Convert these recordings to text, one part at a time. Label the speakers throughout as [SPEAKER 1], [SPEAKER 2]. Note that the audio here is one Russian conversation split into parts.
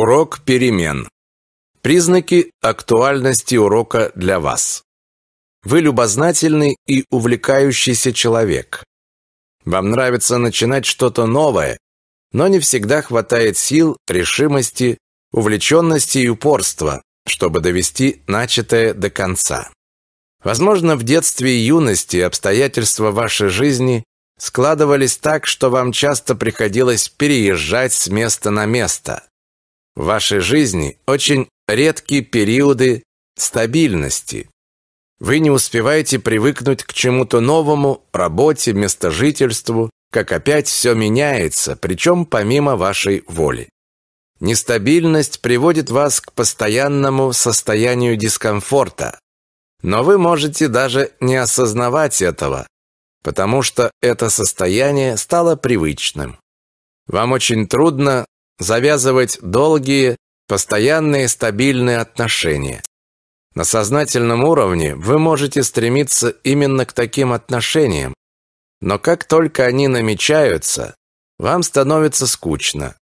[SPEAKER 1] Урок перемен. Признаки актуальности урока для вас. Вы любознательный и увлекающийся человек. Вам нравится начинать что-то новое, но не всегда хватает сил, решимости, увлеченности и упорства, чтобы довести начатое до конца. Возможно, в детстве и юности обстоятельства вашей жизни складывались так, что вам часто приходилось переезжать с места на место – в вашей жизни очень редкие периоды стабильности. Вы не успеваете привыкнуть к чему-то новому, работе, местожительству, как опять все меняется, причем помимо вашей воли. Нестабильность приводит вас к постоянному состоянию дискомфорта. Но вы можете даже не осознавать этого, потому что это состояние стало привычным. Вам очень трудно завязывать долгие, постоянные, стабильные отношения. На сознательном уровне вы можете стремиться именно к таким отношениям, но как только они намечаются, вам становится скучно.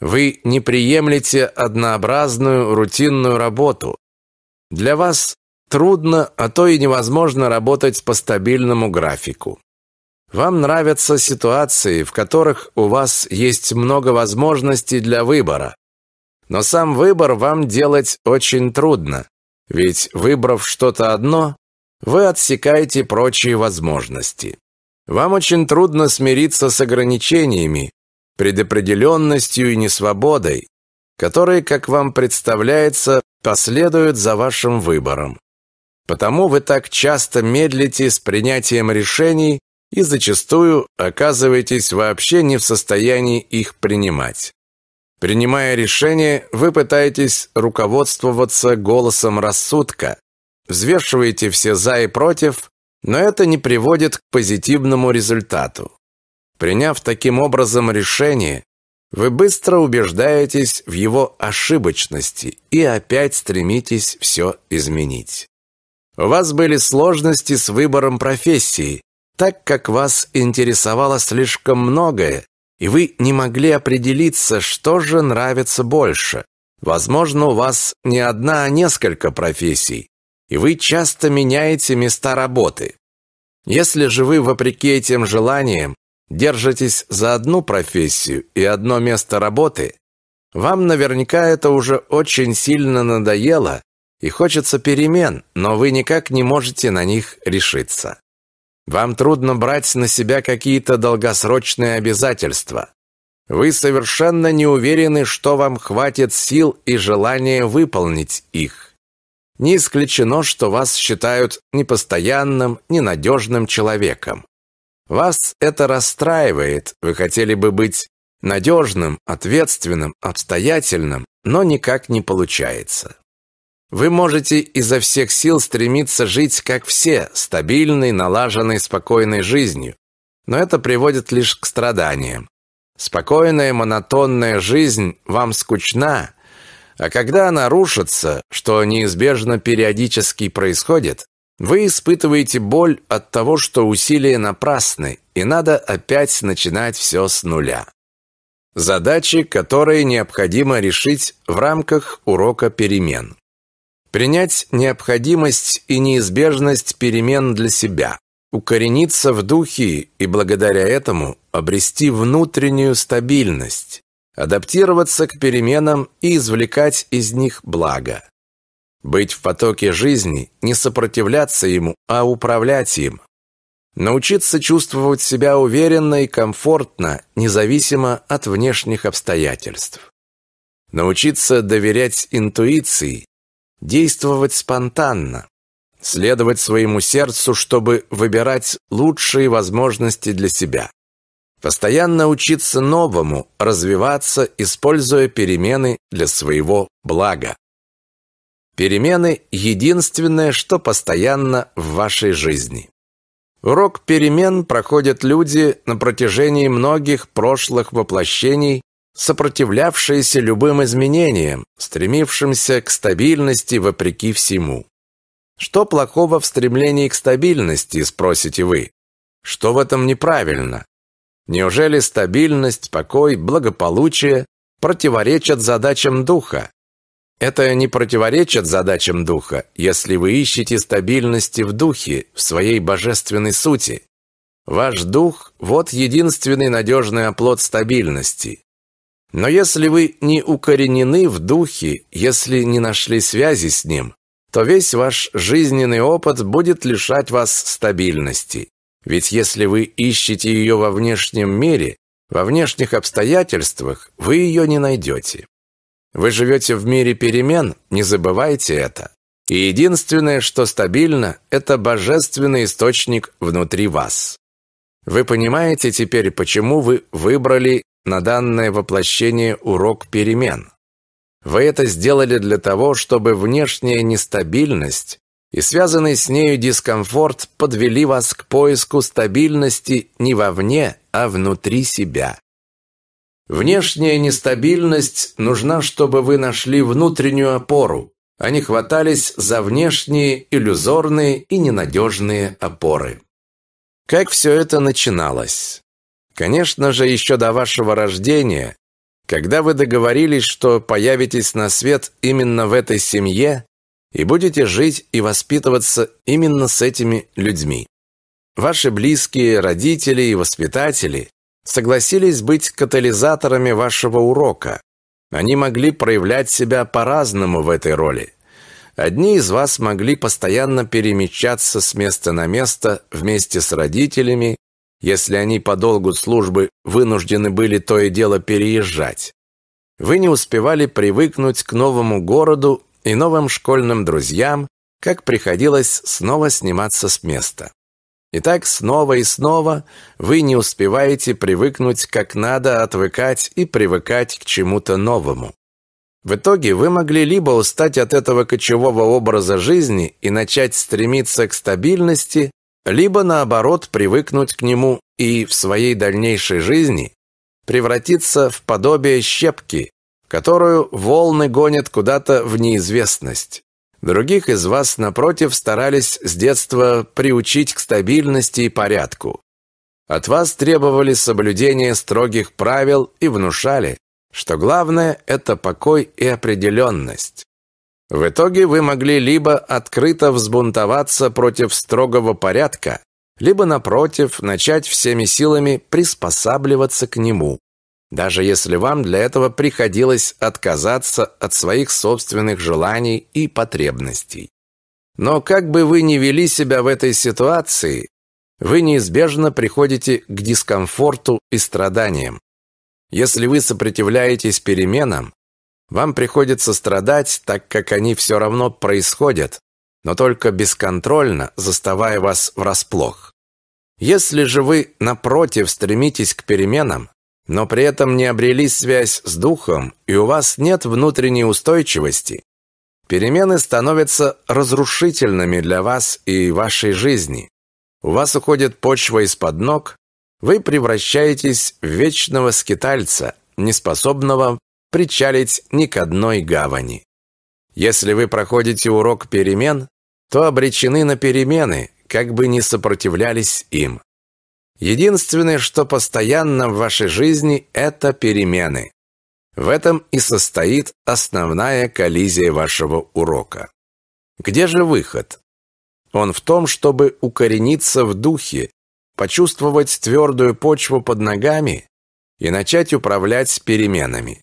[SPEAKER 1] Вы не приемлете однообразную рутинную работу. Для вас трудно, а то и невозможно работать по стабильному графику. Вам нравятся ситуации, в которых у вас есть много возможностей для выбора. Но сам выбор вам делать очень трудно, ведь выбрав что-то одно, вы отсекаете прочие возможности. Вам очень трудно смириться с ограничениями, предопределенностью и несвободой, которые, как вам представляется, последуют за вашим выбором. Потому вы так часто медлите с принятием решений, и зачастую оказываетесь вообще не в состоянии их принимать. Принимая решение, вы пытаетесь руководствоваться голосом рассудка, взвешиваете все «за» и «против», но это не приводит к позитивному результату. Приняв таким образом решение, вы быстро убеждаетесь в его ошибочности и опять стремитесь все изменить. У вас были сложности с выбором профессии, так как вас интересовало слишком многое, и вы не могли определиться, что же нравится больше. Возможно, у вас не одна, а несколько профессий, и вы часто меняете места работы. Если же вы, вопреки этим желаниям, держитесь за одну профессию и одно место работы, вам наверняка это уже очень сильно надоело и хочется перемен, но вы никак не можете на них решиться. Вам трудно брать на себя какие-то долгосрочные обязательства. Вы совершенно не уверены, что вам хватит сил и желания выполнить их. Не исключено, что вас считают непостоянным, ненадежным человеком. Вас это расстраивает, вы хотели бы быть надежным, ответственным, обстоятельным, но никак не получается. Вы можете изо всех сил стремиться жить, как все, стабильной, налаженной, спокойной жизнью. Но это приводит лишь к страданиям. Спокойная, монотонная жизнь вам скучна, а когда она рушится, что неизбежно периодически происходит, вы испытываете боль от того, что усилия напрасны, и надо опять начинать все с нуля. Задачи, которые необходимо решить в рамках урока перемен. Принять необходимость и неизбежность перемен для себя. Укорениться в духе и благодаря этому обрести внутреннюю стабильность, адаптироваться к переменам и извлекать из них благо. Быть в потоке жизни, не сопротивляться ему, а управлять им. Научиться чувствовать себя уверенно и комфортно, независимо от внешних обстоятельств. Научиться доверять интуиции действовать спонтанно, следовать своему сердцу, чтобы выбирать лучшие возможности для себя. Постоянно учиться новому, развиваться, используя перемены для своего блага. Перемены – единственное, что постоянно в вашей жизни. Урок перемен проходят люди на протяжении многих прошлых воплощений сопротивлявшееся любым изменениям, стремившимся к стабильности вопреки всему. Что плохого в стремлении к стабильности, спросите вы? Что в этом неправильно? Неужели стабильность, покой, благополучие противоречат задачам духа? Это не противоречит задачам духа, если вы ищете стабильности в духе, в своей божественной сути. Ваш дух – вот единственный надежный оплот стабильности. Но если вы не укоренены в духе, если не нашли связи с ним, то весь ваш жизненный опыт будет лишать вас стабильности. Ведь если вы ищете ее во внешнем мире, во внешних обстоятельствах, вы ее не найдете. Вы живете в мире перемен, не забывайте это. И единственное, что стабильно, это божественный источник внутри вас. Вы понимаете теперь, почему вы выбрали на данное воплощение урок перемен. Вы это сделали для того, чтобы внешняя нестабильность и связанный с нею дискомфорт подвели вас к поиску стабильности не вовне, а внутри себя. Внешняя нестабильность нужна, чтобы вы нашли внутреннюю опору, а не хватались за внешние, иллюзорные и ненадежные опоры. Как все это начиналось? Конечно же, еще до вашего рождения, когда вы договорились, что появитесь на свет именно в этой семье и будете жить и воспитываться именно с этими людьми. Ваши близкие, родители и воспитатели согласились быть катализаторами вашего урока. Они могли проявлять себя по-разному в этой роли. Одни из вас могли постоянно перемещаться с места на место вместе с родителями, если они по долгу службы вынуждены были то и дело переезжать. Вы не успевали привыкнуть к новому городу и новым школьным друзьям, как приходилось снова сниматься с места. Итак, снова и снова вы не успеваете привыкнуть как надо отвыкать и привыкать к чему-то новому. В итоге вы могли либо устать от этого кочевого образа жизни и начать стремиться к стабильности, либо, наоборот, привыкнуть к нему и в своей дальнейшей жизни превратиться в подобие щепки, которую волны гонят куда-то в неизвестность. Других из вас, напротив, старались с детства приучить к стабильности и порядку. От вас требовали соблюдения строгих правил и внушали, что главное – это покой и определенность. В итоге вы могли либо открыто взбунтоваться против строгого порядка, либо, напротив, начать всеми силами приспосабливаться к нему, даже если вам для этого приходилось отказаться от своих собственных желаний и потребностей. Но как бы вы ни вели себя в этой ситуации, вы неизбежно приходите к дискомфорту и страданиям. Если вы сопротивляетесь переменам, вам приходится страдать, так как они все равно происходят, но только бесконтрольно, заставая вас врасплох. Если же вы, напротив, стремитесь к переменам, но при этом не обрели связь с духом, и у вас нет внутренней устойчивости, перемены становятся разрушительными для вас и вашей жизни. У вас уходит почва из-под ног, вы превращаетесь в вечного скитальца, неспособного причалить ни к одной гавани. Если вы проходите урок перемен, то обречены на перемены, как бы ни сопротивлялись им. Единственное, что постоянно в вашей жизни, это перемены. В этом и состоит основная коллизия вашего урока. Где же выход? Он в том, чтобы укорениться в духе, почувствовать твердую почву под ногами и начать управлять переменами.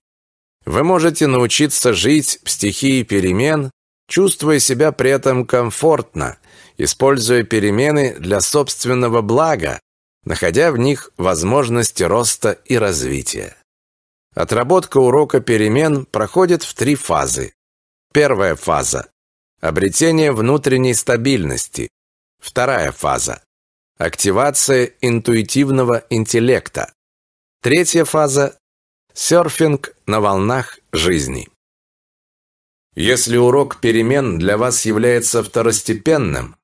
[SPEAKER 1] Вы можете научиться жить в стихии перемен, чувствуя себя при этом комфортно, используя перемены для собственного блага, находя в них возможности роста и развития. Отработка урока перемен проходит в три фазы. Первая фаза – обретение внутренней стабильности. Вторая фаза – активация интуитивного интеллекта. Третья фаза Серфинг на волнах жизни. Если урок перемен для вас является второстепенным,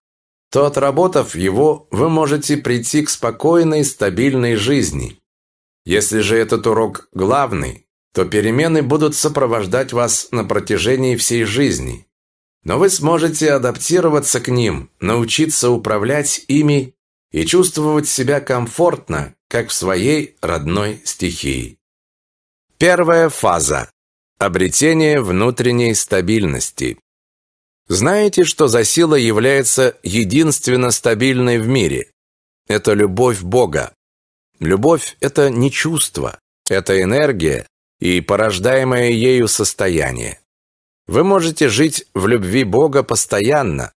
[SPEAKER 1] то отработав его, вы можете прийти к спокойной, стабильной жизни. Если же этот урок главный, то перемены будут сопровождать вас на протяжении всей жизни. Но вы сможете адаптироваться к ним, научиться управлять ими и чувствовать себя комфортно, как в своей родной стихии. Первая фаза. Обретение внутренней стабильности. Знаете, что за сила является единственно стабильной в мире? Это любовь Бога. Любовь – это не чувство, это энергия и порождаемое ею состояние. Вы можете жить в любви Бога постоянно,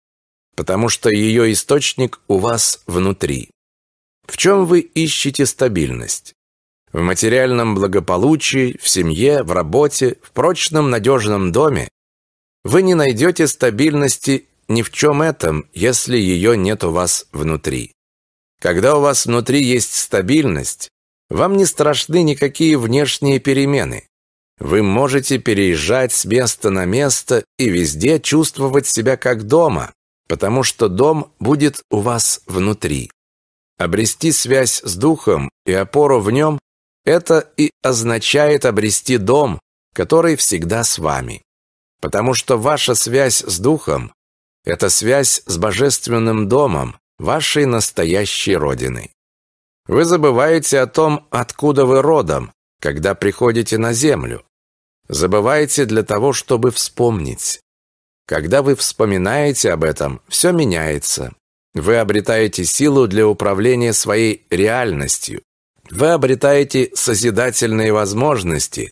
[SPEAKER 1] потому что ее источник у вас внутри. В чем вы ищете стабильность? В материальном благополучии, в семье, в работе, в прочном надежном доме вы не найдете стабильности ни в чем этом, если ее нет у вас внутри. Когда у вас внутри есть стабильность, вам не страшны никакие внешние перемены. Вы можете переезжать с места на место и везде чувствовать себя как дома, потому что дом будет у вас внутри. Обрести связь с духом и опору в нем это и означает обрести дом, который всегда с вами. Потому что ваша связь с Духом – это связь с Божественным Домом, вашей настоящей родиной. Вы забываете о том, откуда вы родом, когда приходите на землю. Забываете для того, чтобы вспомнить. Когда вы вспоминаете об этом, все меняется. Вы обретаете силу для управления своей реальностью вы обретаете созидательные возможности,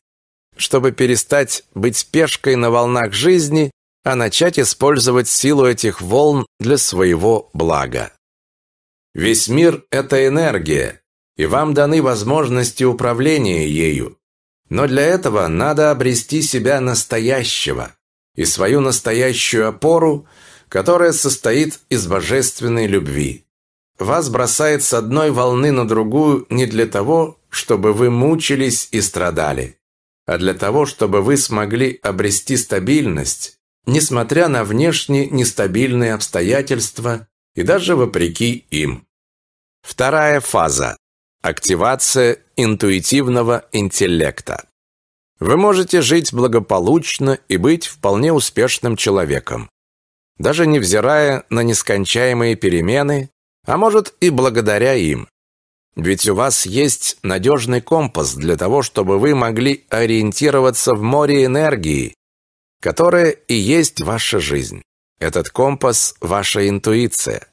[SPEAKER 1] чтобы перестать быть пешкой на волнах жизни, а начать использовать силу этих волн для своего блага. Весь мир – это энергия, и вам даны возможности управления ею. Но для этого надо обрести себя настоящего и свою настоящую опору, которая состоит из божественной любви. Вас бросает с одной волны на другую не для того, чтобы вы мучились и страдали, а для того, чтобы вы смогли обрести стабильность, несмотря на внешне нестабильные обстоятельства и даже вопреки им. Вторая фаза. Активация интуитивного интеллекта. Вы можете жить благополучно и быть вполне успешным человеком, даже невзирая на нескончаемые перемены, а может и благодаря им. Ведь у вас есть надежный компас для того, чтобы вы могли ориентироваться в море энергии, которая и есть ваша жизнь. Этот компас – ваша интуиция.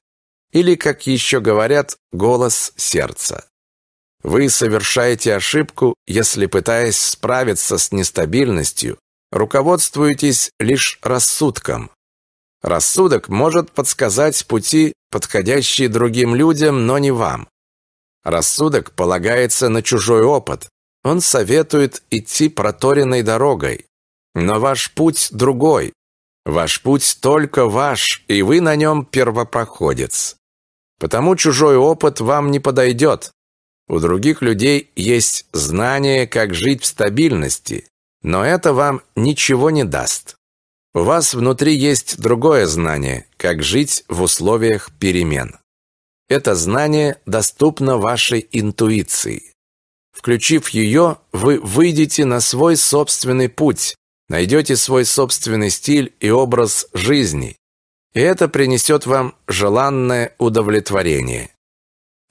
[SPEAKER 1] Или, как еще говорят, голос сердца. Вы совершаете ошибку, если, пытаясь справиться с нестабильностью, руководствуетесь лишь рассудком. Рассудок может подсказать пути, подходящие другим людям, но не вам. Рассудок полагается на чужой опыт. Он советует идти проторенной дорогой. Но ваш путь другой. Ваш путь только ваш, и вы на нем первопроходец. Потому чужой опыт вам не подойдет. У других людей есть знание, как жить в стабильности, но это вам ничего не даст. У вас внутри есть другое знание, как жить в условиях перемен. Это знание доступно вашей интуиции. Включив ее, вы выйдете на свой собственный путь, найдете свой собственный стиль и образ жизни. И это принесет вам желанное удовлетворение.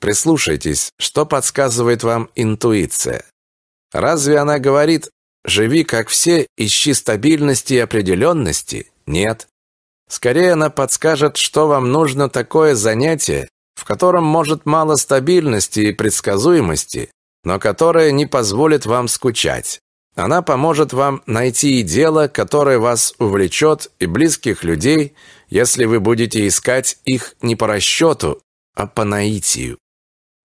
[SPEAKER 1] Прислушайтесь, что подсказывает вам интуиция. Разве она говорит, Живи как все, ищи стабильности и определенности? Нет. Скорее она подскажет, что вам нужно такое занятие, в котором может мало стабильности и предсказуемости, но которое не позволит вам скучать. Она поможет вам найти и дело, которое вас увлечет, и близких людей, если вы будете искать их не по расчету, а по наитию.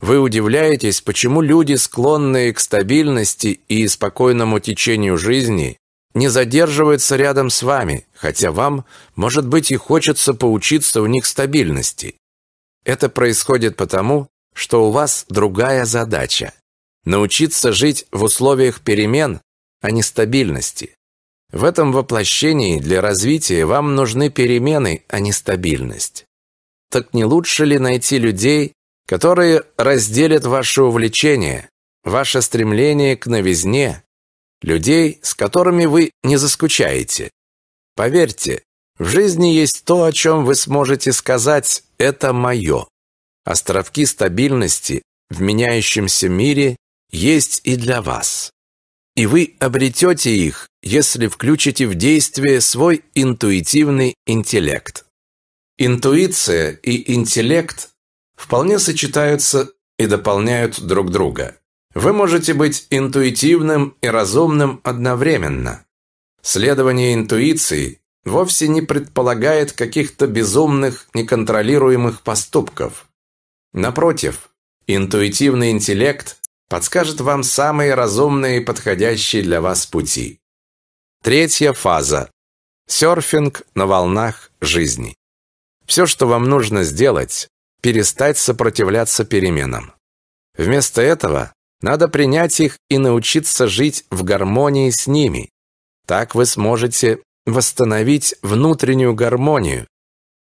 [SPEAKER 1] Вы удивляетесь, почему люди, склонные к стабильности и спокойному течению жизни, не задерживаются рядом с вами, хотя вам, может быть, и хочется поучиться у них стабильности. Это происходит потому, что у вас другая задача – научиться жить в условиях перемен, а не стабильности. В этом воплощении для развития вам нужны перемены, а не стабильность. Так не лучше ли найти людей, которые разделят ваше увлечение, ваше стремление к новизне, людей, с которыми вы не заскучаете. Поверьте, в жизни есть то, о чем вы сможете сказать «это мое». Островки стабильности в меняющемся мире есть и для вас. И вы обретете их, если включите в действие свой интуитивный интеллект. Интуиция и интеллект вполне сочетаются и дополняют друг друга. Вы можете быть интуитивным и разумным одновременно. Следование интуиции вовсе не предполагает каких-то безумных, неконтролируемых поступков. Напротив, интуитивный интеллект подскажет вам самые разумные и подходящие для вас пути. Третья фаза. Серфинг на волнах жизни. Все, что вам нужно сделать, перестать сопротивляться переменам. Вместо этого надо принять их и научиться жить в гармонии с ними. Так вы сможете восстановить внутреннюю гармонию.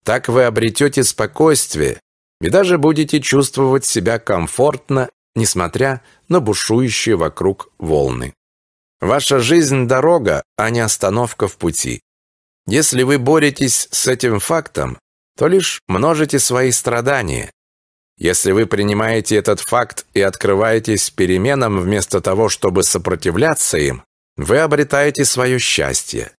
[SPEAKER 1] Так вы обретете спокойствие и даже будете чувствовать себя комфортно, несмотря на бушующие вокруг волны. Ваша жизнь – дорога, а не остановка в пути. Если вы боретесь с этим фактом, то лишь множите свои страдания. Если вы принимаете этот факт и открываетесь переменам вместо того, чтобы сопротивляться им, вы обретаете свое счастье.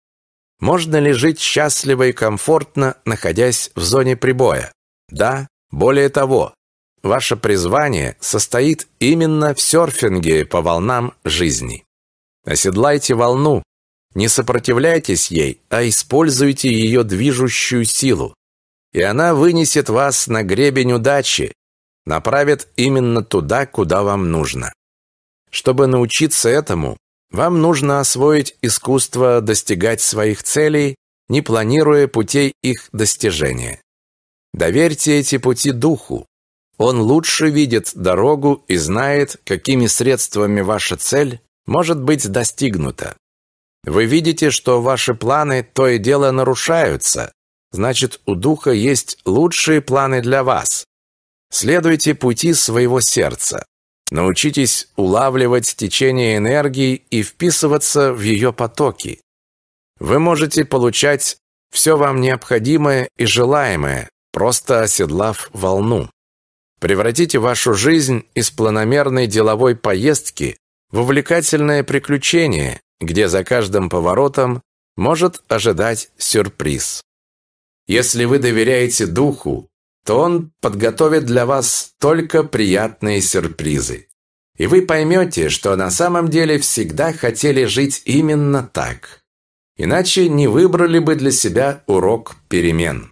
[SPEAKER 1] Можно ли жить счастливо и комфортно, находясь в зоне прибоя? Да, более того, ваше призвание состоит именно в серфинге по волнам жизни. Оседлайте волну, не сопротивляйтесь ей, а используйте ее движущую силу и она вынесет вас на гребень удачи, направит именно туда, куда вам нужно. Чтобы научиться этому, вам нужно освоить искусство достигать своих целей, не планируя путей их достижения. Доверьте эти пути духу. Он лучше видит дорогу и знает, какими средствами ваша цель может быть достигнута. Вы видите, что ваши планы то и дело нарушаются, Значит, у Духа есть лучшие планы для вас. Следуйте пути своего сердца. Научитесь улавливать течение энергии и вписываться в ее потоки. Вы можете получать все вам необходимое и желаемое, просто оседлав волну. Превратите вашу жизнь из планомерной деловой поездки в увлекательное приключение, где за каждым поворотом может ожидать сюрприз. Если вы доверяете духу, то он подготовит для вас только приятные сюрпризы. И вы поймете, что на самом деле всегда хотели жить именно так. Иначе не выбрали бы для себя урок перемен.